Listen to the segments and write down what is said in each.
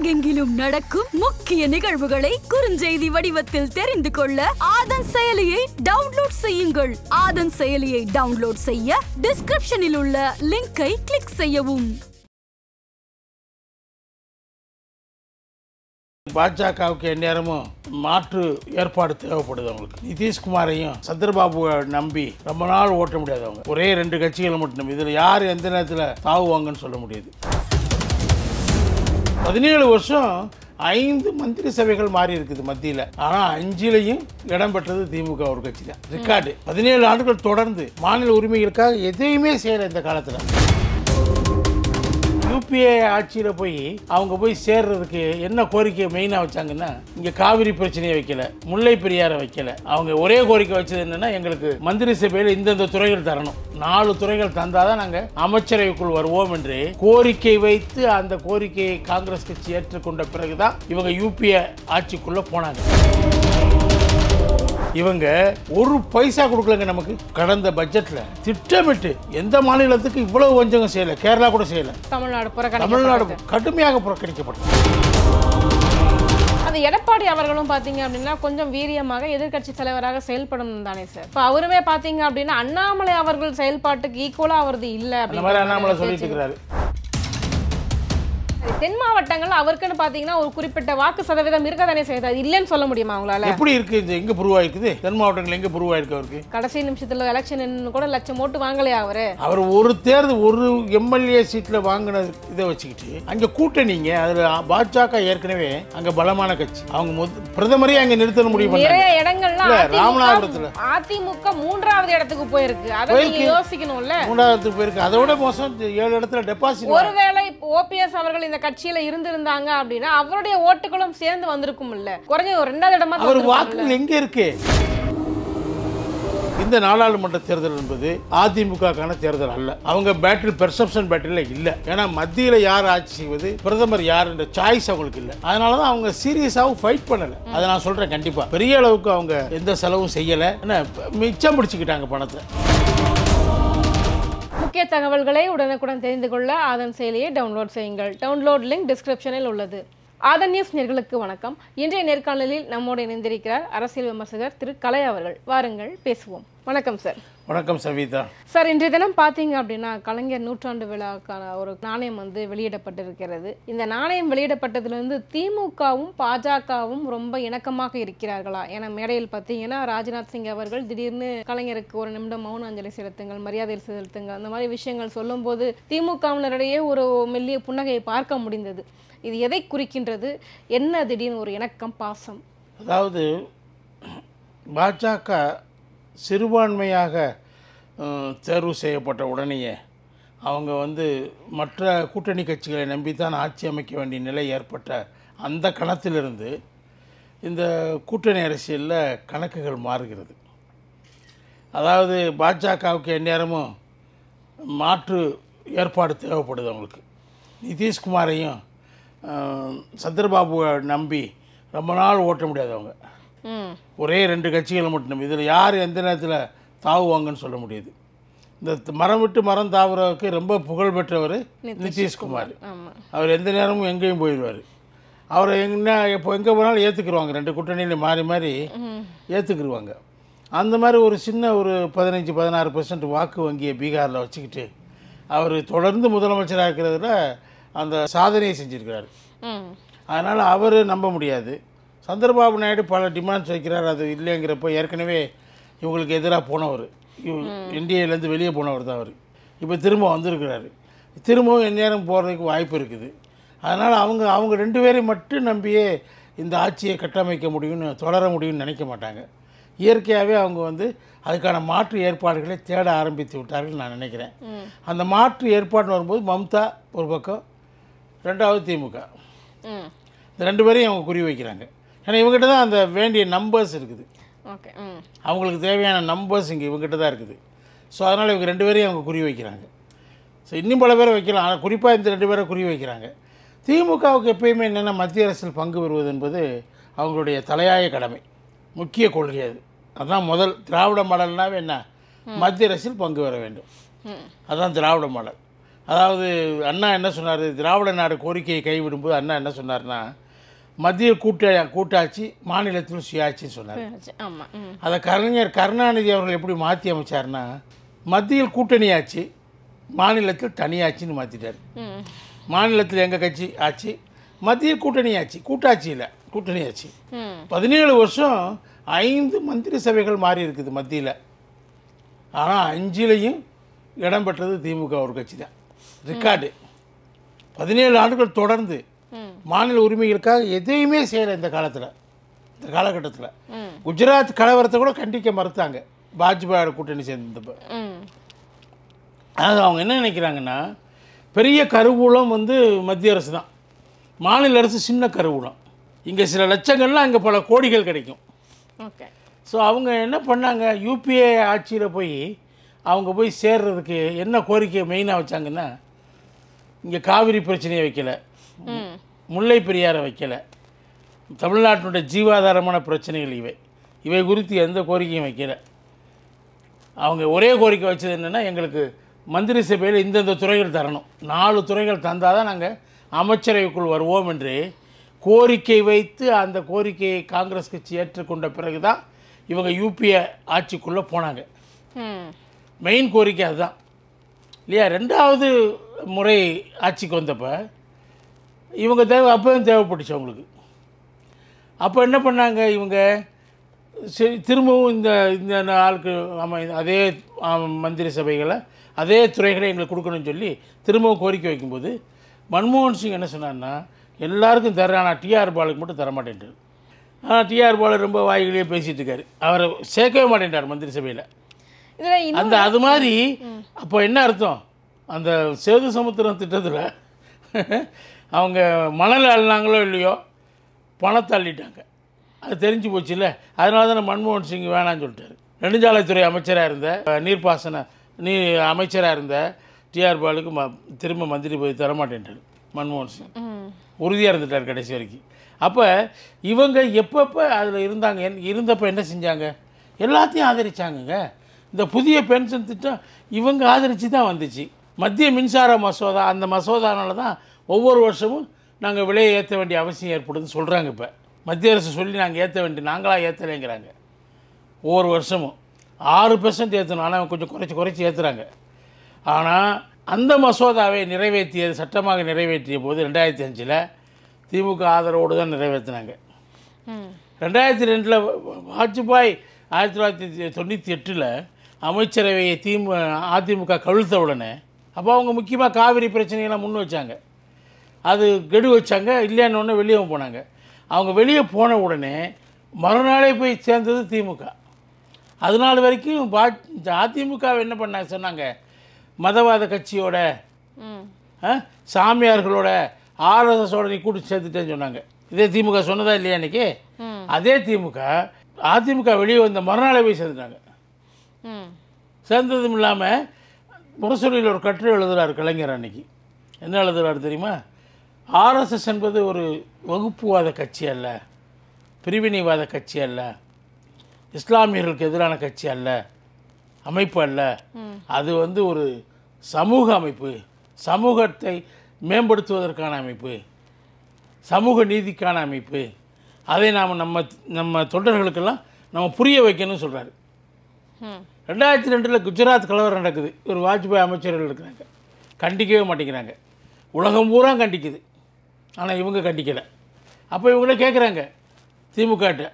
உலகெங்கிலும் நடக்கும் முக்கிய நிகழ்வுகளை குறுஞ்செய்தி வடிவத்தில் தெரிந்து கொள்ள ஆதன் செயலியை டவுன்லோட் செய்யுங்கள் ஆதன் செயலியை டவுன்லோட் செய்ய டிஸ்கிரிப்ஷனில் உள்ள லிங்கை கிளிக் செய்யவும் பாஜகவுக்கு எந்நேரமும் மாற்று ஏற்பாடு தேவைப்படுது அவங்களுக்கு நிதிஷ்குமாரையும் சந்திரபாபுவை நம்பி ரொம்ப நாள் ஓட்ட முடியாது அவங்க ஒரே ரெண்டு கட்சிகளை மட்டும் நம்பி இதில் யார் எந்த நேரத்தில் தாவுவாங்கன்னு சொல்ல முடியாது பதினேழு வருஷம் ஐந்து மந்திரி சபைகள் மாறி இருக்குது மத்தியில் ஆனால் அஞ்சிலையும் இடம் பெற்றது திமுக ஒரு கட்சி தான் ரெக்கார்டு பதினேழு ஆண்டுகள் தொடர்ந்து மாநில உரிமைகளுக்காக எதையுமே செய்யல இந்த காலத்தில் யூபிஏ ஆட்சியில் போய் அவங்க போய் சேர்றதுக்கு என்ன கோரிக்கை மெயினாக வச்சாங்கன்னா இங்கே காவிரி பிரச்சனையை வைக்கல முல்லை பெரியாரை வைக்கல அவங்க ஒரே கோரிக்கை வச்சது என்னன்னா எங்களுக்கு மந்திரி சபையில் இந்தந்த துறைகள் தரணும் நாலு துறைகள் தந்தாதான் நாங்கள் அமைச்சரவைக்குள் வருவோம் என்று கோரிக்கை வைத்து அந்த கோரிக்கையை காங்கிரஸ் கட்சி ஏற்றுக்கொண்ட பிறகுதான் இவங்க யூபிஏ ஆட்சிக்குள்ளே போனாங்க இவங்க ஒரு பைசா கொடுக்கலங்க நமக்கு கடந்த பட்ஜெட்ல திட்டமிட்டு எந்த மாநிலத்துக்கு இவ்வளவு வஞ்சகம் செய்யல கேரளா கூட செய்யல தமிழ்நாடு தமிழ்நாடு கடுமையாக புறக்கணிக்கப்படும் அந்த எடப்பாடி அவர்களும் பார்த்தீங்க அப்படின்னா கொஞ்சம் வீரியமாக எதிர்கட்சி தலைவராக செயல்படும் தானே சார் இப்போ அவருமே பார்த்தீங்க அப்படின்னா அண்ணாமலை அவர்கள் செயல்பாட்டுக்கு ஈக்குவலாக அவரது இல்லை அப்படின்னு அண்ணாமலை சொல்லிட்டு இருக்கிறாரு தென் மாவட்டங்கள் அவருக்குன்னு பாத்தீங்கன்னா ஒரு குறிப்பிட்ட வாக்கு சதவீதம் இருக்க தானே செய்யுது அது சொல்ல முடியுமா அவங்களால எப்படி இருக்கு இது எங்க புரூவ் ஆயிருக்குது தென் மாவட்டங்கள் எங்க புரூவ் ஆயிருக்கு அவருக்கு கடைசி நிமிஷத்துல எலெக்ஷன் கூட லட்சம் ஓட்டு வாங்கலையா அவரு அவர் ஒரு தேர்தல் ஒரு எம்எல்ஏ சீட்ல வாங்கின இதை வச்சுக்கிட்டு அங்க கூட்டணிங்க அதுல பாஜக ஏற்கனவே அங்க பலமான கட்சி அவங்க பிரதமரே அங்க நிறுத்த முடியும் நிறைய இடங்கள்லாம் ராமநாதபுரத்துல அதிமுக மூன்றாவது இடத்துக்கு போயிருக்கு அதை யோசிக்கணும்ல மூன்றாவது இடத்துக்கு போயிருக்கு அதோட மோசம் ஏழு இடத்துல டெபாசிட் ஒருவேளை ஓபிஎஸ் அவர்கள் இந்த கட்சியில இருந்திருந்தாங்க அப்படின்னா அவருடைய ஓட்டுகளும் சேர்ந்து வந்திருக்கும் இல்ல குறைஞ்ச ஒரு ரெண்டாவது இடமா அவர் வாக்குகள் எங்க இருக்கு இந்த நாடாளுமன்ற தேர்தல் என்பது அதிமுகக்கான தேர்தல் அல்ல அவங்க பேட்டில் பெர்செப்ஷன் பேட்டில் இல்லை ஏன்னா மத்தியில் யார் ஆட்சி செய்வது பிரதமர் யார் என்ற சாய்ஸ் அவங்களுக்கு இல்லை அதனால தான் அவங்க சீரியஸாகவும் ஃபைட் பண்ணலை அதை நான் சொல்கிறேன் கண்டிப்பாக பெரிய அளவுக்கு அவங்க எந்த செலவும் செய்யலை ஏன்னா மிச்சம் பிடிச்சிக்கிட்டாங்க பணத்தை முக்கிய தகவல்களை உடனுக்குடன் தெரிந்து கொள்ள அதன் செயலியை டவுன்லோட் செய்யுங்கள் டவுன்லோட் லிங்க் டிஸ்கிரிப்ஷனில் உள்ளது ஆதன் நியூஸ் நேர்களுக்கு வணக்கம் இன்றைய நேர்காணலில் நம்மோடு இணைந்திருக்கிறார் அரசியல் விமர்சகர் திரு கலை அவர்கள் வாருங்கள் பேசுவோம் வணக்கம் சார் வணக்கம் சவிதா சார் இன்றைய தினம் பார்த்தீங்க அப்படின்னா கலைஞர் நூற்றாண்டு விழாக்கான ஒரு நாணயம் வந்து வெளியிடப்பட்டிருக்கிறது இந்த நாணயம் வெளியிடப்பட்டதுலேருந்து திமுகவும் பாஜகவும் ரொம்ப இணக்கமாக இருக்கிறார்களா ஏன்னா மேடையில் பார்த்தீங்கன்னா ராஜ்நாத் சிங் அவர்கள் திடீர்னு கலைஞருக்கு ஒரு நிமிடம் மௌன அஞ்சலி செலுத்துங்கள் மரியாதை செலுத்துங்கள் அந்த மாதிரி விஷயங்கள் சொல்லும்போது திமுகவினரிடையே ஒரு மெல்லிய புன்னகையை பார்க்க முடிந்தது இது எதை குறிக்கின்றது என்ன திடீர்னு ஒரு இணக்கம் பாசம் அதாவது பாஜக சிறுபான்மையாக தேர்வு செய்யப்பட்ட உடனேயே அவங்க வந்து மற்ற கூட்டணி கட்சிகளை நம்பித்தான் ஆட்சி அமைக்க வேண்டிய நிலை ஏற்பட்ட அந்த கணத்திலிருந்து இந்த கூட்டணி அரசியலில் கணக்குகள் மாறுகிறது அதாவது பாஜகவுக்கு எந்நேரமும் மாற்று ஏற்பாடு தேவைப்படுது அவங்களுக்கு நிதிஷ்குமாரையும் சந்திரபாபுவை நம்பி ரொம்ப நாள் ஓட்ட முடியாதவங்க ஒரே ரெண்டு கட்சிகளை மட்டும் நம்பி இதில் யார் எந்த நேரத்தில் தாவுவாங்கன்னு சொல்ல முடியாது இந்த மரம் விட்டு மரம் தாவுறவுக்கு ரொம்ப புகழ் பெற்றவர் நிதிஷ்குமார் அவர் எந்த நேரமும் எங்கேயும் போயிடுவார் அவரை என்ன எப்போ எங்கே போனாலும் ஏற்றுக்குருவாங்க ரெண்டு கூட்டணியில் மாறி மாறி ஏற்றுக்குருவாங்க அந்த மாதிரி ஒரு சின்ன ஒரு பதினஞ்சு பதினாறு பர்சன்ட் வாக்கு வங்கியை பீகாரில் வச்சுக்கிட்டு அவர் தொடர்ந்து முதலமைச்சராக இருக்கிறதுல அந்த சாதனையை செஞ்சுருக்கிறார் அதனால் அவர் நம்ப முடியாது சந்திரபாபு நாயுடு பல டிமாண்ட்ஸ் வைக்கிறார் அது இல்லைங்கிறப்ப ஏற்கனவே இவங்களுக்கு எதிராக போனவர் இந்தியாவிலேருந்து வெளியே போனவர் தான் அவர் இப்போ திரும்ப வந்திருக்கிறாரு திரும்பவும் எந்நேரம் போகிறதுக்கு வாய்ப்பு இருக்குது அதனால் அவங்க அவங்க ரெண்டு பேரையும் மட்டும் நம்பியே இந்த ஆட்சியை கட்டமைக்க முடியும்னு தொடர முடியும்னு நினைக்க மாட்டாங்க இயற்கையாகவே அவங்க வந்து அதுக்கான மாற்று ஏற்பாடுகளை தேட ஆரம்பித்து விட்டார்கள் நான் நினைக்கிறேன் அந்த மாற்று ஏற்பாடுன்னு வரும்போது மம்தா ஒரு பக்கம் ரெண்டாவது திமுக இந்த ரெண்டு பேரையும் அவங்க குறி வைக்கிறாங்க ஏன்னா இவங்ககிட்ட தான் அந்த வேண்டிய நம்பர்ஸ் இருக்குது ஓகே அவங்களுக்கு தேவையான நம்பர்ஸ் இங்கே இவங்ககிட்ட தான் இருக்குது ஸோ அதனால் இவங்க ரெண்டு பேரையும் அவங்க குறி வைக்கிறாங்க ஸோ இன்னும் பல பேரை வைக்கலாம் ஆனால் குறிப்பாக இந்த ரெண்டு பேரை குறி வைக்கிறாங்க திமுகவுக்கு எப்பயுமே என்னென்னா மத்திய அரசில் பங்கு பெறுவது என்பது அவங்களுடைய தலையாய கடமை முக்கிய கொள்கை அது அதுதான் முதல் திராவிட மாடல்னாவே என்ன மத்திய அரசில் பங்கு பெற வேண்டும் அதுதான் திராவிட மாடல் அதாவது அண்ணா என்ன சொன்னார் திராவிட நாடு கோரிக்கையை கைவிடும்போது அண்ணா என்ன சொன்னார்னா மத்திய கூட்ட கூட்டாட்சி மாநிலத்தில் சுயாட்சின்னு சொன்னார் அதை கலைஞர் கருணாநிதி அவர்கள் எப்படி மாற்றி அமைச்சார்னா மத்தியில் கூட்டணி ஆட்சி மாநிலத்தில் தனியாட்சின்னு மாற்றிட்டார் மாநிலத்தில் எங்கள் கட்சி ஆட்சி மத்திய கூட்டணி ஆட்சி கூட்டாட்சியில் கூட்டணி ஆட்சி பதினேழு வருஷம் ஐந்து மந்திரி சபைகள் மாறி இருக்குது மத்தியில் ஆனால் அஞ்சிலையும் இடம் பெற்றது திமுக ஒரு கட்சி தான் ரெக்கார்டு பதினேழு ஆண்டுகள் தொடர்ந்து மாநில உரிமைகளுக்காக எதையுமே செய்யலை இந்த காலத்தில் இந்த காலகட்டத்தில் குஜராத் கலவரத்தை கூட கண்டிக்க மறுத்தாங்க பாஜ்பாயோட கூட்டணி சேர்ந்தப்ப அதாவது அவங்க என்ன நினைக்கிறாங்கன்னா பெரிய கருவூலம் வந்து மத்திய அரசு தான் மாநில அரசு சின்ன கருவூலம் இங்கே சில லட்சங்கள்லாம் அங்கே பல கோடிகள் கிடைக்கும் ஸோ அவங்க என்ன பண்ணாங்க யூபிஏ ஆட்சியில் போய் அவங்க போய் சேர்றதுக்கு என்ன கோரிக்கையை மெயினாக வச்சாங்கன்னா இங்கே காவிரி பிரச்சனையை வைக்கலை முல்லை பெரியாரை வைக்கலை தமிழ்நாட்டினுடைய ஜீவாதாரமான பிரச்சனைகள் இவை இவை குறித்து எந்த கோரிக்கையும் வைக்கலை அவங்க ஒரே கோரிக்கை வச்சது என்னென்னா எங்களுக்கு மந்திரி சபையில் இந்தந்த துறைகள் தரணும் நாலு துறைகள் தந்தால் தான் நாங்கள் அமைச்சரவைக்குள் வருவோம் என்று கோரிக்கை வைத்து அந்த கோரிக்கையை காங்கிரஸ் கட்சி ஏற்றுக்கொண்ட பிறகு தான் இவங்க யூபிஏ ஆட்சிக்குள்ளே போனாங்க மெயின் கோரிக்கை அதுதான் இல்லையா ரெண்டாவது முறை ஆட்சிக்கு வந்தப்போ இவங்க தேவை தான் தேவைப்பட்டுச்சு அவங்களுக்கு அப்போ என்ன பண்ணாங்க இவங்க சரி திரும்பவும் இந்த இந்த ஆளுக்கு ஆமாம் அதே மந்திரி சபைகளை அதே துறைகளை எங்களுக்கு கொடுக்கணும்னு சொல்லி திரும்பவும் கோரிக்கை வைக்கும்போது மன்மோகன் சிங் என்ன சொன்னார்னா எல்லாருக்கும் தர ஆனால் டிஆர் பாலுக்கு மட்டும் தரமாட்டேன்ட்டு ஆனால் டிஆர் பாலு ரொம்ப வாய்களையே பேசிகிட்டு இருக்காரு அவரை சேர்க்கவே மாட்டேன்ட்டார் மந்திரி சபையில் அந்த அது மாதிரி அப்போ என்ன அர்த்தம் அந்த சேது சமுத்திரம் திட்டத்தில் அவங்க மணல் அள்ளினாங்களோ இல்லையோ பணத்தை அள்ளிட்டாங்க அது தெரிஞ்சு போச்சு இல்லை அதனால தானே மன்மோகன் சிங் வேணான்னு சொல்லிட்டாரு நெடுஞ்சாலைத்துறை அமைச்சராக இருந்த நீர்ப்பாசன நீ அமைச்சராக இருந்த டிஆர் பாலுக்கு ம திரும்ப மந்திரி போய் தரமாட்டேன்ட்டார் மன்மோகன் சிங் உறுதியாக இருந்துட்டார் கடைசி வரைக்கும் அப்போ இவங்க எப்பப்போ அதில் இருந்தாங்க என் இருந்தப்போ என்ன செஞ்சாங்க எல்லாத்தையும் ஆதரித்தாங்கங்க இந்த புதிய பென்ஷன் திட்டம் இவங்க ஆதரித்து தான் வந்துச்சு மத்திய மின்சார மசோதா அந்த மசோதானால தான் ஒவ்வொரு வருஷமும் நாங்கள் விலையை ஏற்ற வேண்டிய அவசியம் ஏற்படுதுன்னு சொல்கிறாங்க இப்போ மத்திய அரசு சொல்லி நாங்கள் ஏற்ற வேண்டிய நாங்களாக ஏற்றலைங்கிறாங்க ஒவ்வொரு வருஷமும் ஆறு பெர்சன்ட் ஏற்றணும் ஆனால் கொஞ்சம் குறைச்சி குறைச்சி ஏற்றுறாங்க ஆனால் அந்த மசோதாவை நிறைவேற்றியது சட்டமாக நிறைவேற்றிய போது ரெண்டாயிரத்தி அஞ்சில் திமுக ஆதரவோடு தான் நிறைவேற்றினாங்க ரெண்டாயிரத்தி ரெண்டில் வாஜ்பாய் ஆயிரத்தி தொள்ளாயிரத்தி தொண்ணூற்றி எட்டில் அமைச்சரவையை திமு அதிமுக கவிழ்த்த உடனே அப்போ அவங்க முக்கியமாக காவிரி பிரச்சனைகள்லாம் முன் வச்சாங்க அது கெடு வச்சாங்க இல்லைன்னு வெளியே போனாங்க அவங்க வெளியே போன உடனே மறுநாளே போய் சேர்ந்தது திமுக அதனால வரைக்கும் பா அதிமுக என்ன பண்ணாங்க சொன்னாங்க மதவாத கட்சியோட சாமியார்களோட ஆர்எஸ்எஸோட நீ கூட்டு சேர்த்துட்டேன்னு சொன்னாங்க இதே திமுக சொன்னதா இல்லையா இன்னைக்கு அதே திமுக அதிமுக வெளியே வந்த மறுநாளே போய் சேர்ந்துட்டாங்க சேர்ந்ததும் இல்லாமல் முரசொலியில் ஒரு கட்டுரை எழுதுகிறார் கலைஞர் அன்னைக்கு என்ன எழுதுகிறார் தெரியுமா ஆர்எஸ்எஸ் என்பது ஒரு வகுப்புவாத கட்சி அல்ல பிரிவினைவாத கட்சி அல்ல இஸ்லாமியர்களுக்கு எதிரான கட்சி அல்ல அமைப்பு அல்ல அது வந்து ஒரு சமூக அமைப்பு சமூகத்தை மேம்படுத்துவதற்கான அமைப்பு சமூக நீதிக்கான அமைப்பு அதை நாம் நம்ம நம்ம தொண்டர்களுக்கெல்லாம் நம்ம புரிய வைக்கணும்னு சொல்கிறாரு ரெண்டாயிரத்தி ரெண்டில் குஜராத் கலவரம் நடக்குது ஒரு வாஜ்பாய் அமைச்சர்கள் இருக்கிறாங்க கண்டிக்கவே மாட்டேங்கிறாங்க உலகம் பூரா கண்டிக்குது ஆனால் இவங்க கண்டிக்கலை அப்போ இவங்கள கேட்குறாங்க திமுகட்ட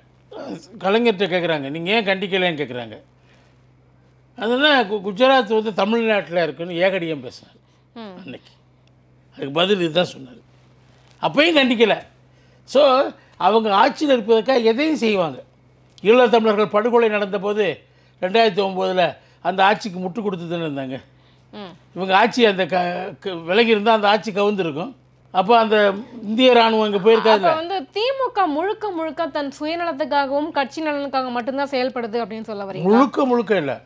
கலைஞர்கிட்ட கேட்குறாங்க நீங்கள் ஏன் கண்டிக்கலைன்னு கேட்குறாங்க அதெல்லாம் குஜராத் வந்து தமிழ்நாட்டில் இருக்குன்னு ஏகடியம் பேசினார் அன்னைக்கு அதுக்கு பதில் இதுதான் சொன்னார் அப்பையும் கண்டிக்கலை ஸோ அவங்க ஆட்சியில் இருப்பதற்காக எதையும் செய்வாங்க ஈழத்தமிழர்கள் படுகொலை நடந்தபோது ரெண்டாயிரத்தி ஒம்போதில் அந்த ஆட்சிக்கு முட்டு கொடுத்துதுன்னு இருந்தாங்க இவங்க ஆட்சி அந்த க விலகி இருந்தால் அந்த ஆட்சி கவுந்துருக்கும் அப்போ அந்த இந்திய ராணுவம் இங்கே போயிருக்காது வந்து திமுக முழுக்க முழுக்க தன் சுயநலத்துக்காகவும் கட்சி நலனுக்காக மட்டும்தான் செயல்படுது அப்படின்னு சொல்ல வரீங்க முழுக்க முழுக்க இல்லை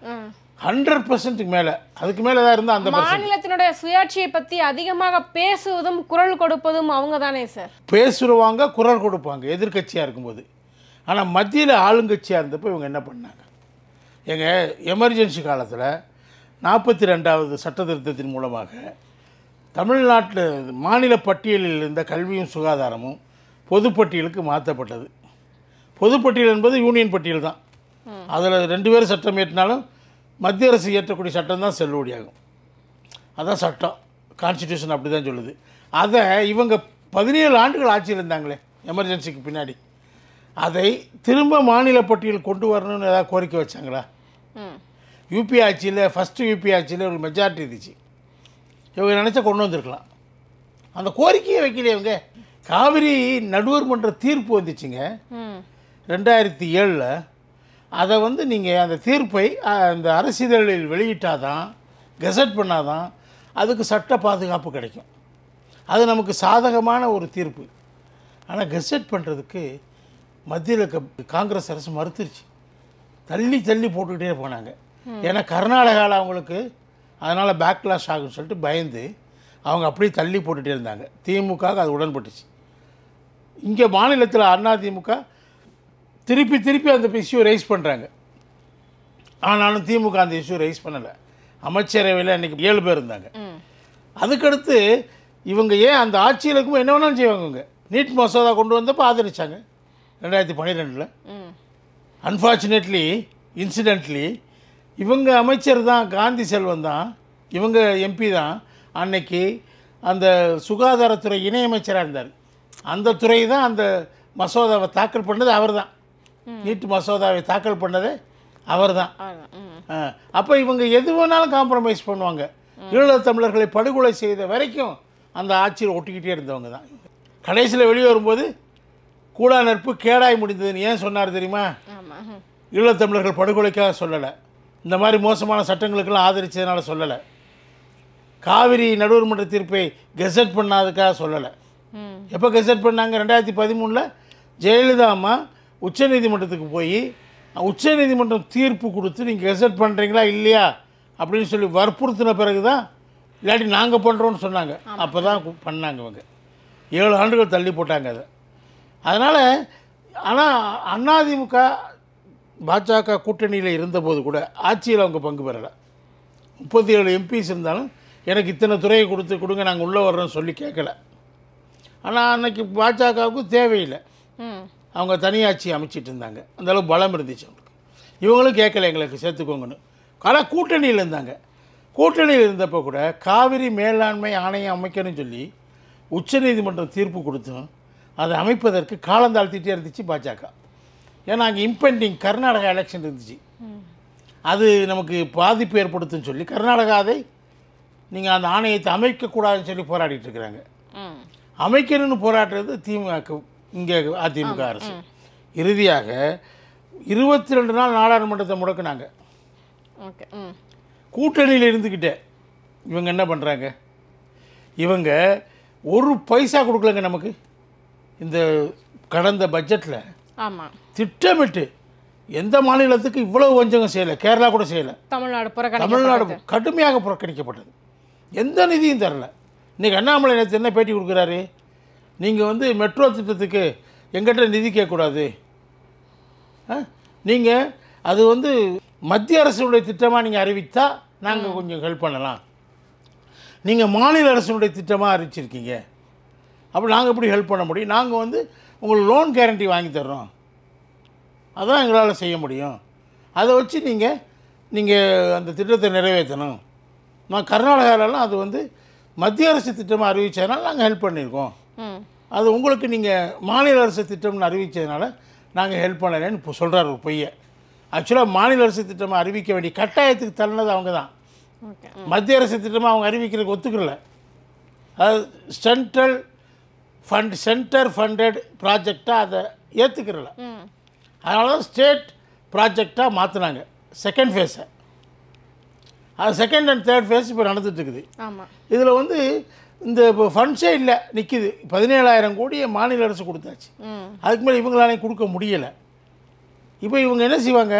ஹண்ட்ரட் பர்சன்ட்டுக்கு மேலே அதுக்கு மேலே தான் இருந்தால் அந்த மாநிலத்தினுடைய சுயாட்சியை பற்றி அதிகமாக பேசுவதும் குரல் கொடுப்பதும் அவங்க தானே சார் பேசுறவாங்க குரல் கொடுப்பாங்க எதிர்கட்சியாக இருக்கும்போது ஆனால் மத்தியில் ஆளுங்கட்சியாக இருந்தப்போ இவங்க என்ன பண்ணாங்க எங்கள் எமர்ஜென்சி காலத்தில் நாற்பத்தி ரெண்டாவது சட்ட திருத்தத்தின் மூலமாக தமிழ்நாட்டில் மாநில பட்டியலில் இருந்த கல்வியும் சுகாதாரமும் பொதுப்பட்டியலுக்கு மாற்றப்பட்டது பொதுப்பட்டியல் என்பது யூனியன் பட்டியல் தான் அதில் ரெண்டு பேரும் சட்டம் ஏற்றினாலும் மத்திய அரசு ஏற்றக்கூடிய சட்டம் தான் செல்லுபடியாகும் அதான் சட்டம் கான்ஸ்டியூஷன் அப்படி தான் சொல்லுது அதை இவங்க பதினேழு ஆண்டுகள் ஆட்சியில் இருந்தாங்களே எமர்ஜென்சிக்கு பின்னாடி அதை திரும்ப மாநில பட்டியல் கொண்டு வரணும்னு ஏதாவது கோரிக்கை வச்சாங்களா யூபி ஆட்சியில் ஃபஸ்ட்டு யூபி ஆட்சியில் ஒரு மெஜாரிட்டி இருந்துச்சு இவங்க நினச்சா கொண்டு வந்திருக்கலாம் அந்த கோரிக்கையை வைக்கலையே இவங்க காவிரி நடுவர் மன்ற தீர்ப்பு வந்துச்சுங்க ரெண்டாயிரத்தி ஏழில் அதை வந்து நீங்கள் அந்த தீர்ப்பை அந்த அரசிதழில் வெளியிட்டாதான் கெசட் பண்ணாதான் அதுக்கு சட்ட பாதுகாப்பு கிடைக்கும் அது நமக்கு சாதகமான ஒரு தீர்ப்பு ஆனால் கெசட் பண்ணுறதுக்கு மத்தியில் காங்கிரஸ் அரசு மறுத்துருச்சு தள்ளி தள்ளி போட்டுக்கிட்டே போனாங்க ஏன்னா கர்நாடகாவில் அவங்களுக்கு அதனால் பேக்லாஷ் ஆகும்னு சொல்லிட்டு பயந்து அவங்க அப்படியே தள்ளி போட்டுகிட்டே இருந்தாங்க திமுக அது உடன்பட்டுச்சு இங்கே மாநிலத்தில் அண்ணா திமுக திருப்பி திருப்பி அந்த இஷ்யூ ரைஸ் பண்ணுறாங்க ஆனாலும் திமுக அந்த இஷ்யூ ரைஸ் பண்ணலை அமைச்சரவையில் அன்றைக்கி ஏழு பேர் இருந்தாங்க அதுக்கடுத்து இவங்க ஏன் அந்த ஆட்சியில் இருக்கும்போது என்ன வேணாலும் செய்வாங்க நீட் மசோதா கொண்டு வந்தப்போ ஆதரித்தாங்க ரெண்டாயிரத்தி பன்னிரெண்டில் அன்ஃபார்ச்சுனேட்லி இன்சிடென்ட்லி இவங்க அமைச்சர் தான் காந்தி செல்வன் தான் இவங்க எம்பி தான் அன்னைக்கு அந்த சுகாதாரத்துறை இணையமைச்சராக இருந்தார் அந்த துறை தான் அந்த மசோதாவை தாக்கல் பண்ணது அவர் தான் நீட்டு மசோதாவை தாக்கல் பண்ணதே அவர் தான் அப்போ இவங்க எது வேணாலும் காம்ப்ரமைஸ் பண்ணுவாங்க ஈழ தமிழர்களை படுகொலை செய்த வரைக்கும் அந்த ஆட்சியில் ஒட்டிக்கிட்டே இருந்தவங்க தான் கடைசியில் வெளியே வரும்போது கூடா நட்பு கேடாய் முடிந்ததுன்னு ஏன் சொன்னார் தெரியுமா ஈழத்தமிழர்கள் படுகொலைக்காக சொல்லலை இந்த மாதிரி மோசமான சட்டங்களுக்கெல்லாம் ஆதரித்ததுனால சொல்லலை காவிரி நடுவர் மன்ற தீர்ப்பை கெசட் பண்ணாததுக்காக சொல்லலை எப்போ கெசட் பண்ணாங்க ரெண்டாயிரத்தி பதிமூணில் ஜெயலலிதா அம்மா உச்சநீதிமன்றத்துக்கு போய் உச்சநீதிமன்றம் தீர்ப்பு கொடுத்து நீங்கள் கெசட் பண்ணுறீங்களா இல்லையா அப்படின்னு சொல்லி வற்புறுத்தின பிறகு தான் இல்லாட்டி நாங்கள் பண்ணுறோன்னு சொன்னாங்க அப்போ தான் பண்ணாங்க இவங்க ஏழு ஆண்டுகள் தள்ளி போட்டாங்க அதை அதனால் ஆனால் அண்ணாதிமுக பாஜக கூட்டணியில் இருந்தபோது கூட ஆட்சியில் அவங்க பங்கு பெறலை முப்பத்தி ஏழு எம்பிஸ் இருந்தாலும் எனக்கு இத்தனை துறையை கொடுத்து கொடுங்க நாங்கள் உள்ளே வர்றோம் சொல்லி கேட்கல ஆனால் அன்னைக்கு பாஜகவுக்கு தேவையில்லை அவங்க தனியாட்சி அமைச்சிட்டு இருந்தாங்க அந்தளவுக்கு பலம் இருந்துச்சு அவங்களுக்கு இவங்களும் கேட்கல எங்களுக்கு சேர்த்துக்கோங்கன்னு ஆனால் கூட்டணியில் இருந்தாங்க கூட்டணியில் இருந்தப்போ கூட காவிரி மேலாண்மை ஆணையம் அமைக்கணும்னு சொல்லி உச்சநீதிமன்றம் தீர்ப்பு கொடுத்தும் அதை அமைப்பதற்கு காலந்தாழ்த்திட்டே இருந்துச்சு பாஜக ஏன்னா அங்கே இம்பெண்டிங் கர்நாடகா எலெக்ஷன் இருந்துச்சு அது நமக்கு பாதிப்பு ஏற்படுத்துன்னு சொல்லி கர்நாடகா அதை நீங்கள் அந்த ஆணையத்தை அமைக்கக்கூடாதுன்னு சொல்லி போராடிட்டு இருக்கிறாங்க அமைக்கணும்னு போராடுறது திமுக இங்கே அதிமுக அரசு இறுதியாக இருபத்தி ரெண்டு நாள் நாடாளுமன்றத்தை முடக்கினாங்க கூட்டணியில் இருந்துக்கிட்டே இவங்க என்ன பண்ணுறாங்க இவங்க ஒரு பைசா கொடுக்கலங்க நமக்கு இந்த கடந்த பட்ஜெட்டில் ஆமாம் திட்டமிட்டு எந்த மாநிலத்துக்கு இவ்வளவு வஞ்சகம் செய்யலை கேரளா கூட செய்யலை தமிழ்நாடு தமிழ்நாடு கடுமையாக புறக்கணிக்கப்பட்டது எந்த நிதியும் தரல இன்றைக்கி அண்ணாமலை நேற்று என்ன பேட்டி கொடுக்குறாரு நீங்கள் வந்து மெட்ரோ திட்டத்துக்கு எங்கிட்ட நிதி கேட்கக்கூடாது நீங்கள் அது வந்து மத்திய அரசுடைய திட்டமாக நீங்கள் அறிவித்தா நாங்கள் கொஞ்சம் ஹெல்ப் பண்ணலாம் நீங்கள் மாநில அரசுடைய திட்டமாக அறிவிச்சிருக்கீங்க அப்போ நாங்கள் எப்படி ஹெல்ப் பண்ண முடியும் நாங்கள் வந்து உங்களுக்கு லோன் கேரண்டி வாங்கி தர்றோம் அதான் எங்களால் செய்ய முடியும் அதை வச்சு நீங்கள் நீங்கள் அந்த திட்டத்தை நிறைவேற்றணும் நான் கர்நாடகாவிலலாம் அது வந்து மத்திய அரசு திட்டமாக அறிவித்ததுனால நாங்கள் ஹெல்ப் பண்ணியிருக்கோம் அது உங்களுக்கு நீங்கள் மாநில அரசு திட்டம்னு அறிவித்ததுனால நாங்கள் ஹெல்ப் பண்ணலைன்னு இப்போ சொல்கிறார் ஒரு பொய்ய ஆக்சுவலாக மாநில அரசு திட்டமாக அறிவிக்க வேண்டிய கட்டாயத்துக்கு தள்ளினது அவங்க தான் மத்திய அரசு திட்டமாக அவங்க அறிவிக்கிறதுக்கு ஒத்துக்கல அது சென்ட்ரல் ஃபண்ட் சென்டர் ஃபண்டட் ப்ராஜெக்டாக அதை ஏற்றுக்கிறல அதனால தான் ஸ்டேட் ப்ராஜெக்டாக மாற்றினாங்க செகண்ட் ஃபேஸை அது செகண்ட் அண்ட் தேர்ட் ஃபேஸ் இப்போ நடந்துட்டுருக்குது இதில் வந்து இந்த இப்போ ஃபண்ட்ஸே இல்லை நிற்கிது பதினேழாயிரம் கோடியை மாநில அரசு கொடுத்தாச்சு அதுக்கு மேலே இவங்களாலே கொடுக்க முடியலை இப்போ இவங்க என்ன செய்வாங்க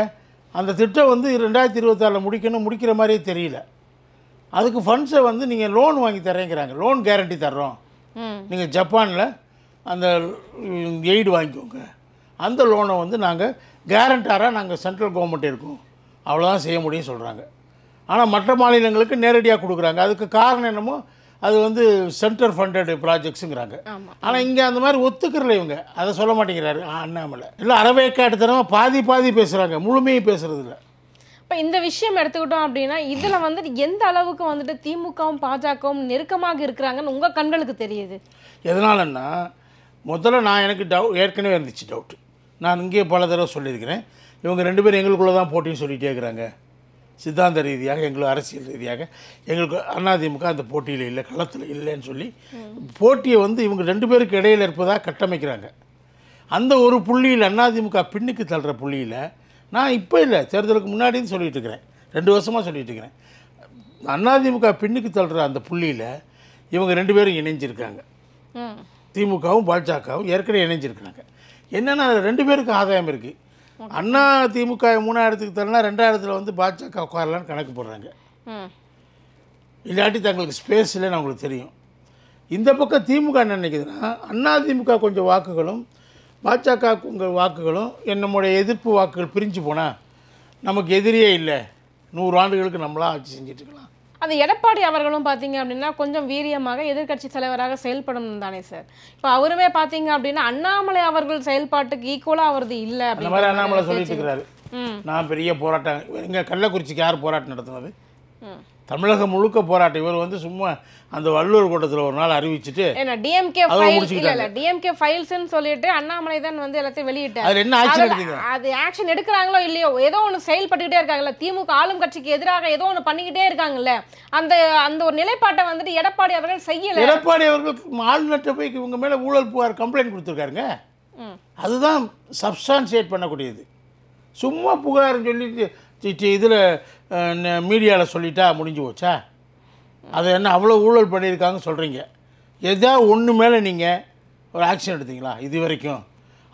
அந்த திட்டம் வந்து ரெண்டாயிரத்தி இருபத்தாறில் முடிக்கணும் முடிக்கிற மாதிரியே தெரியல அதுக்கு ஃபண்ட்ஸை வந்து நீங்கள் லோன் வாங்கி தரேங்கிறாங்க லோன் கேரண்டி தர்றோம் நீங்கள் ஜப்பானில் அந்த எய்டு வாங்கிக்கோங்க அந்த லோனை வந்து நாங்கள் கேரண்டாராக நாங்கள் சென்ட்ரல் கவர்மெண்ட் இருக்கோம் அவ்வளோதான் செய்ய முடியும் சொல்கிறாங்க ஆனால் மற்ற மாநிலங்களுக்கு நேரடியாக கொடுக்குறாங்க அதுக்கு காரணம் என்னமோ அது வந்து சென்டர் ஃபண்டட் ப்ராஜெக்ட்ஸுங்கிறாங்க ஆனால் இங்கே அந்த மாதிரி ஒத்துக்கிறல இவங்க அதை சொல்ல மாட்டேங்கிறாரு அண்ணாமலை இல்லை அறவேக்காட்டுத்தனமாக பாதி பாதி பேசுகிறாங்க முழுமையை இல்லை இப்போ இந்த விஷயம் எடுத்துக்கிட்டோம் அப்படின்னா இதில் வந்துட்டு எந்த அளவுக்கு வந்துட்டு திமுகவும் பாஜகவும் நெருக்கமாக இருக்கிறாங்கன்னு உங்கள் கண்களுக்கு தெரியுது எதனாலன்னா முதல்ல நான் எனக்கு டவு ஏற்கனவே இருந்துச்சு டவுட் நான் இங்கேயே பல தடவை சொல்லியிருக்கிறேன் இவங்க ரெண்டு பேரும் எங்களுக்குள்ளே தான் போட்டின்னு சொல்லிகிட்டே இருக்கிறாங்க சித்தாந்த ரீதியாக எங்களுக்கு அரசியல் ரீதியாக எங்களுக்கு அதிமுக அந்த போட்டியில் இல்லை களத்தில் இல்லைன்னு சொல்லி போட்டியை வந்து இவங்க ரெண்டு பேருக்கு இடையில் இருப்பதாக கட்டமைக்கிறாங்க அந்த ஒரு புள்ளியில் அதிமுக பின்னுக்கு தள்ளுற புள்ளியில் நான் இப்போ இல்லை தேர்தலுக்கு முன்னாடின்னு சொல்லிகிட்டு இருக்கிறேன் ரெண்டு வருஷமாக சொல்லிகிட்டு இருக்கிறேன் அதிமுக பின்னுக்கு தள்ளுற அந்த புள்ளியில் இவங்க ரெண்டு பேரும் இணைஞ்சிருக்காங்க திமுகவும் பாஜகவும் ஏற்கனவே இணைஞ்சிருக்கிறாங்க என்னென்னா ரெண்டு பேருக்கும் ஆதாயம் இருக்குது அண்ணா திமுக மூணாயிரத்துக்கு தள்ளனா ரெண்டாயிரத்தில் வந்து பாஜக உட்காரலான்னு கணக்கு போடுறாங்க இல்லாட்டி தங்களுக்கு ஸ்பேஸ் இல்லைன்னு அவங்களுக்கு தெரியும் இந்த பக்கம் திமுக என்ன நினைக்குதுன்னா திமுக கொஞ்சம் வாக்குகளும் பாஜக உங்கள் வாக்குகளும் என்னுடைய எதிர்ப்பு வாக்குகள் பிரிஞ்சு போனால் நமக்கு எதிரியே இல்லை நூறு ஆண்டுகளுக்கு நம்மளாக ஆட்சி செஞ்சுட்டு அந்த எடப்பாடி அவர்களும் பார்த்தீங்க அப்படின்னா கொஞ்சம் வீரியமாக எதிர்கட்சி தலைவராக செயல்படும் தானே சார் இப்போ அவருமே பார்த்தீங்க அப்படின்னா அண்ணாமலை அவர்கள் செயல்பாட்டுக்கு ஈக்குவலாக அவரது இல்லை அப்படின்னு அண்ணாமலை சொல்லிட்டு இருக்கிறாரு நான் பெரிய போராட்டம் எங்கள் கள்ளக்குறிச்சிக்கு யார் போராட்டம் நடத்துனது தமிழகம் முழுக்க போராட்டம் இவர் வந்து சும்மா அந்த வள்ளூர் கூட்டத்தில் ஒரு நாள் அறிவிச்சுட்டு டிஎம்கே இல்ல டிஎம்கே ஃபைல்ஸ்னு சொல்லிட்டு அண்ணாமலை தான் வந்து எல்லாத்தையும் வெளியிட்டார் அது என்ன ஆக்ஷன் எடுத்தீங்க அது ஆக்ஷன் எடுக்கிறாங்களோ இல்லையோ ஏதோ ஒன்று செயல்பட்டுக்கிட்டே இருக்காங்கல்ல திமுக ஆளும் கட்சிக்கு எதிராக ஏதோ ஒன்று பண்ணிக்கிட்டே இருக்காங்கல்ல அந்த அந்த ஒரு நிலைப்பாட்டை வந்துட்டு எடப்பாடி அவர்கள் செய்யல எடப்பாடி அவர்கள் ஆளுநர்கிட்ட போய் இவங்க மேலே ஊழல் புகார் கம்ப்ளைண்ட் கொடுத்துருக்காருங்க அதுதான் சப்ஸ்டான்சியேட் பண்ணக்கூடியது சும்மா புகார்னு சொல்லிட்டு இதில் மீடியாவில் சொல்லிட்டா முடிஞ்சு போச்சா அதை என்ன அவ்வளோ ஊழல் பண்ணியிருக்காங்கன்னு சொல்கிறீங்க எதா ஒன்று மேலே நீங்கள் ஒரு ஆக்ஷன் எடுத்தீங்களா இது வரைக்கும்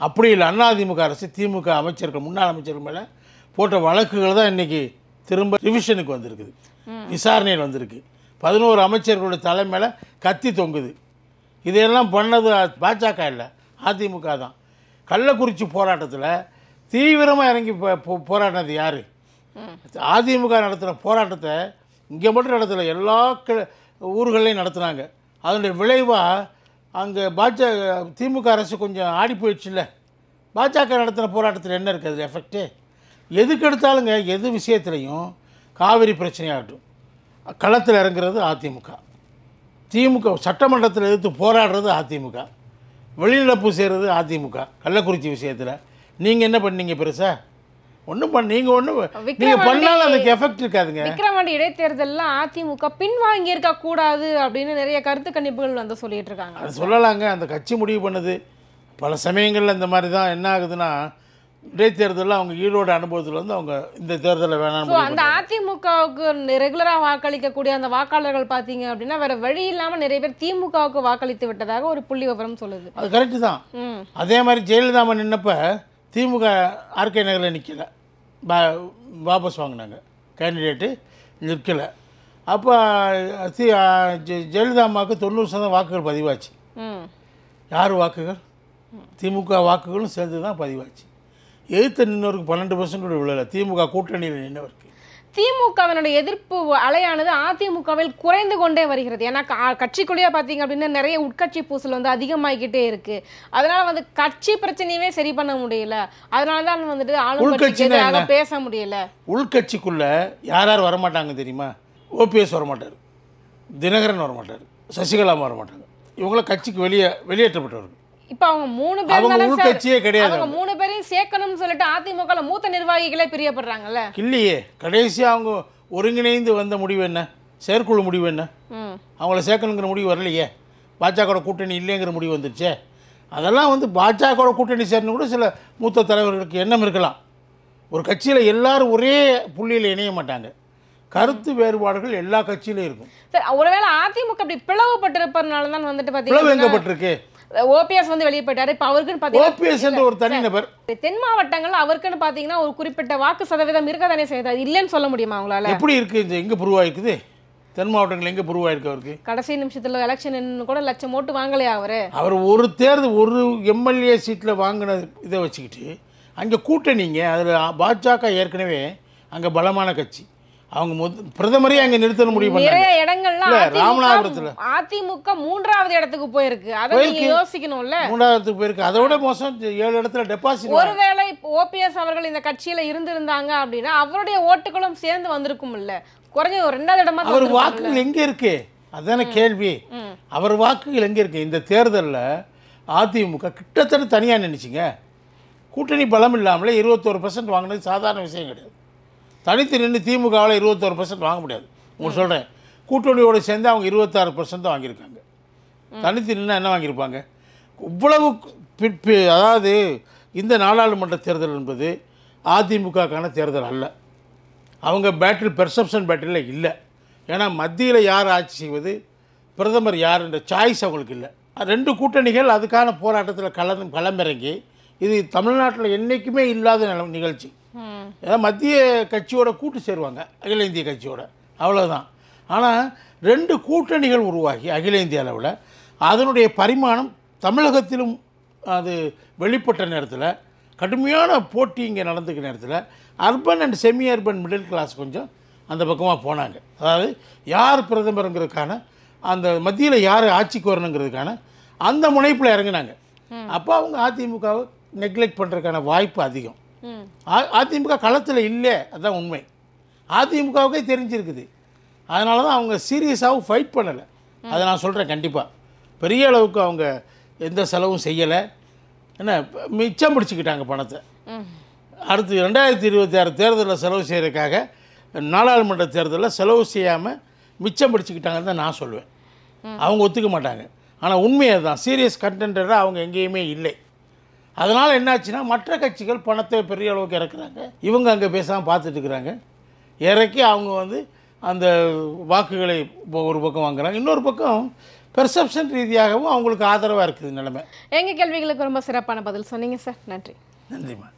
அப்படி இல்லை அதிமுக அரசு திமுக அமைச்சர்கள் முன்னாள் அமைச்சர்கள் மேலே போட்ட வழக்குகள் தான் இன்றைக்கி திரும்ப ரிவிஷனுக்கு வந்திருக்குது விசாரணையில் வந்திருக்கு பதினோரு அமைச்சர்களுடைய தலைமையில் கத்தி தொங்குது இதையெல்லாம் பண்ணது பாஜக இல்லை அதிமுக தான் கள்ளக்குறிச்சி போராட்டத்தில் தீவிரமாக இறங்கி போராடினது யார் அதிமுக நடத்துகிற போராட்டத்தை இங்கே மட்டும் நடத்தல எல்லா க ஊர்களையும் நடத்துனாங்க அதனுடைய விளைவாக அங்கே பாஜக திமுக அரசு கொஞ்சம் ஆடி போயிடுச்சு இல்லை பாஜக நடத்தின போராட்டத்தில் என்ன இருக்குது அதில் எஃபெக்ட்டு எதுக்கு எடுத்தாலுங்க எது விஷயத்துலையும் காவிரி பிரச்சனையாகட்டும் களத்தில் இறங்குறது அதிமுக திமுக சட்டமன்றத்தில் எதிர்த்து போராடுறது அதிமுக வெளிநடப்பு செய்கிறது அதிமுக கள்ளக்குறிச்சி விஷயத்தில் நீங்கள் என்ன பண்ணீங்க பெருசாக ஒன்றும் பண்ண நீங்கள் ஒன்றும் நீங்கள் பண்ணாலும் அதுக்கு எஃபெக்ட் இருக்காதுங்க விக்ரமாண்டி இடைத்தேர்தலில் அதிமுக பின்வாங்கி இருக்க கூடாது அப்படின்னு நிறைய கருத்து கணிப்புகள் வந்து சொல்லிட்டு இருக்காங்க அது சொல்லலாங்க அந்த கட்சி முடிவு பண்ணுது பல சமயங்களில் இந்த மாதிரி தான் என்ன ஆகுதுன்னா இடைத்தேர்தலில் அவங்க ஈரோடு அனுபவத்தில் வந்து அவங்க இந்த தேர்தலில் வேணாம் அந்த அதிமுகவுக்கு ரெகுலராக வாக்களிக்கக்கூடிய அந்த வாக்காளர்கள் பார்த்தீங்க அப்படின்னா வேற வழி இல்லாமல் நிறைய பேர் திமுகவுக்கு வாக்களித்து விட்டதாக ஒரு புள்ளி விவரம் சொல்லுது அது கரெக்டு தான் அதே மாதிரி ஜெயலலிதா நின்னப்ப திமுக ஆர்கே நகரில் நிற்கலை வாபஸ் வாங்கினாங்க கேண்டிடேட்டு நிற்கலை அப்போ ஜெயலலிதா அம்மாவுக்கு தொண்ணூறு சதவீதம் வாக்குகள் பதிவாச்சு யார் வாக்குகள் திமுக வாக்குகளும் சேர்ந்து தான் பதிவாச்சு எதிர்த்த நின்றவருக்கு பன்னெண்டு பர்சன்ட் கூட விழலை திமுக கூட்டணியில் நின்றவருக்கு திமுகவினுடைய எதிர்ப்பு அலையானது அதிமுகவில் குறைந்து கொண்டே வருகிறது ஏன்னா கட்சிக்குள்ளேயே பார்த்தீங்க அப்படின்னா நிறைய உட்கட்சி பூசல் வந்து அதிகமாகிக்கிட்டே இருக்கு அதனால வந்து கட்சி பிரச்சனையுமே சரி பண்ண முடியல அதனால தான் வந்துட்டு ஆளும் பேச முடியல உள்கட்சிக்குள்ள யார் யார் வரமாட்டாங்க தெரியுமா ஓபிஎஸ் வரமாட்டார் தினகரன் வரமாட்டார் சசிகலா வரமாட்டாங்க இவங்களாம் கட்சிக்கு வெளியே வெளியேற்றப்பட்டவர்கள் இப்போ அவங்க மூணு பேர் அவங்க மூணு பேரையும் சேர்க்கணும்னு சொல்லிட்டு அதிமுக மூத்த நிர்வாகிகளே பிரியப்படுறாங்கல்ல இல்லையே கடைசியா அவங்க ஒருங்கிணைந்து வந்த முடிவு என்ன செயற்குழு முடிவு என்ன அவங்கள சேர்க்கணுங்கிற முடிவு வரலையே பாஜக கூட்டணி இல்லைங்கிற முடிவு வந்துருச்சே அதெல்லாம் வந்து பாஜக கூட்டணி சேரணும் கூட சில மூத்த தலைவர்களுக்கு எண்ணம் இருக்கலாம் ஒரு கட்சியில் எல்லாரும் ஒரே புள்ளியில் இணைய மாட்டாங்க கருத்து வேறுபாடுகள் எல்லா கட்சியிலும் இருக்கும் சார் ஒருவேளை அதிமுக அப்படி பிளவுபட்டிருப்பதுனால தான் வந்துட்டு பிளவு எங்கப்பட்டிருக்கு ஓபிஎஸ் வந்து வெளியே போயிட்டாரு இப்போ அவருக்குன்னு பார்த்தீங்கன்னா ஒரு தனிநபர் தென் மாவட்டங்கள் அவருக்குன்னு பார்த்தீங்கன்னா ஒரு குறிப்பிட்ட வாக்கு சதவீதம் இருக்க தானே செய்தார் இல்லைன்னு சொல்ல முடியுமா அவங்களால எப்படி இருக்கு இது எங்க புருவாயிருக்குது தென் மாவட்டங்கள் எங்க புருவாயிருக்கு அவருக்கு கடைசி நிமிஷத்துல எலெக்ஷன் கூட லட்சம் ஓட்டு வாங்கலையா அவரு அவர் ஒரு தேர்தல் ஒரு எம்எல்ஏ சீட்ல வாங்கின இதை வச்சுக்கிட்டு அங்கே கூட்டணிங்க அதில் பாஜக ஏற்கனவே அங்கே பலமான கட்சி அவங்க முத பிரதமரே அங்கே நிறுத்த முடியும் நிறைய இடங்கள்லாம் ராமநாதபுரத்துல அதிமுக மூன்றாவது இடத்துக்கு போயிருக்கு அதை நீங்க யோசிக்கணும்ல மூன்றாவது இடத்துக்கு போயிருக்கு விட மோசம் ஏழு இடத்துல டெபாசிட் ஒருவேளை ஓபிஎஸ் அவர்கள் இந்த கட்சியில இருந்திருந்தாங்க அப்படின்னா அவருடைய ஓட்டுகளும் சேர்ந்து வந்திருக்கும் இல்ல குறைஞ்ச ஒரு ரெண்டாவது இடமா அவர் வாக்குகள் எங்க இருக்கு அதான கேள்வி அவர் வாக்குகள் எங்கே இருக்கு இந்த தேர்தலில் அதிமுக கிட்டத்தட்ட தனியாக நின்றுச்சிங்க கூட்டணி பலம் இல்லாமலே இருபத்தோரு பர்சன்ட் வாங்கினது சாதாரண விஷயம் கிடையாது தனித்து நின்று திமுகவில் இருபத்தோரு பர்சன்ட் வாங்க முடியாது உங்களுக்கு சொல்கிறேன் கூட்டணியோடு சேர்ந்து அவங்க இருபத்தாறு பர்சன்ட் தான் வாங்கியிருக்காங்க தனித்து நின்று என்ன வாங்கியிருப்பாங்க இவ்வளவு பிற்பி அதாவது இந்த நாடாளுமன்ற தேர்தல் என்பது அதிமுகக்கான தேர்தல் அல்ல அவங்க பேட்டில் பெர்செப்ஷன் பேட்டரியில் இல்லை ஏன்னா மத்தியில் யார் ஆட்சி செய்வது பிரதமர் யார் என்ற சாய்ஸ் அவங்களுக்கு இல்லை ரெண்டு கூட்டணிகள் அதுக்கான போராட்டத்தில் கலந்து களமிறங்கி இது தமிழ்நாட்டில் என்றைக்குமே இல்லாத நிகழ்ச்சி ஏதாவது மத்திய கட்சியோட கூட்டு சேருவாங்க அகில இந்திய கட்சியோட அவ்வளோதான் ஆனால் ரெண்டு கூட்டணிகள் உருவாகி அகில இந்திய அளவில் அதனுடைய பரிமாணம் தமிழகத்திலும் அது வெளிப்பட்ட நேரத்தில் கடுமையான போட்டி இங்கே நடந்துக்கிற நேரத்தில் urban and semi urban middle class கொஞ்சம் அந்த பக்கமாக போனாங்க அதாவது யார் பிரதமருங்கிறதுக்கான அந்த மத்தியில் யார் ஆட்சிக்கு வரணுங்கிறதுக்கான அந்த முனைப்பில் இறங்கினாங்க அப்போ அவங்க அதிமுகவை நெக்லெக்ட் பண்ணுறதுக்கான வாய்ப்பு அதிகம் அதிமுக களத்தில் இல்லை அதுதான் உண்மை அதிமுகவுக்கே தெரிஞ்சிருக்குது அதனால தான் அவங்க சீரியஸாகவும் ஃபைட் பண்ணலை அதை நான் சொல்கிறேன் கண்டிப்பாக பெரிய அளவுக்கு அவங்க எந்த செலவும் செய்யலை என்ன மிச்சம் பிடிச்சிக்கிட்டாங்க பணத்தை அடுத்து ரெண்டாயிரத்தி இருபத்தி ஆறு தேர்தலில் செலவு செய்கிறதுக்காக நாடாளுமன்ற தேர்தலில் செலவு செய்யாமல் மிச்சம் பிடிச்சிக்கிட்டாங்கன்னு தான் நான் சொல்லுவேன் அவங்க ஒத்துக்க மாட்டாங்க ஆனால் உண்மையை தான் சீரியஸ் கண்டென்டராக அவங்க எங்கேயுமே இல்லை அதனால் என்னாச்சுன்னா மற்ற கட்சிகள் பணத்தை பெரிய அளவுக்கு இறக்குறாங்க இவங்க அங்கே பேசாமல் பார்த்துட்டு இருக்கிறாங்க இறக்கி அவங்க வந்து அந்த வாக்குகளை ஒரு பக்கம் வாங்குறாங்க இன்னொரு பக்கம் பெர்செப்ஷன் ரீதியாகவும் அவங்களுக்கு ஆதரவாக இருக்குது நிலைமை எங்கள் கேள்விகளுக்கு ரொம்ப சிறப்பான பதில் சொன்னீங்க சார் நன்றி நன்றிம்மா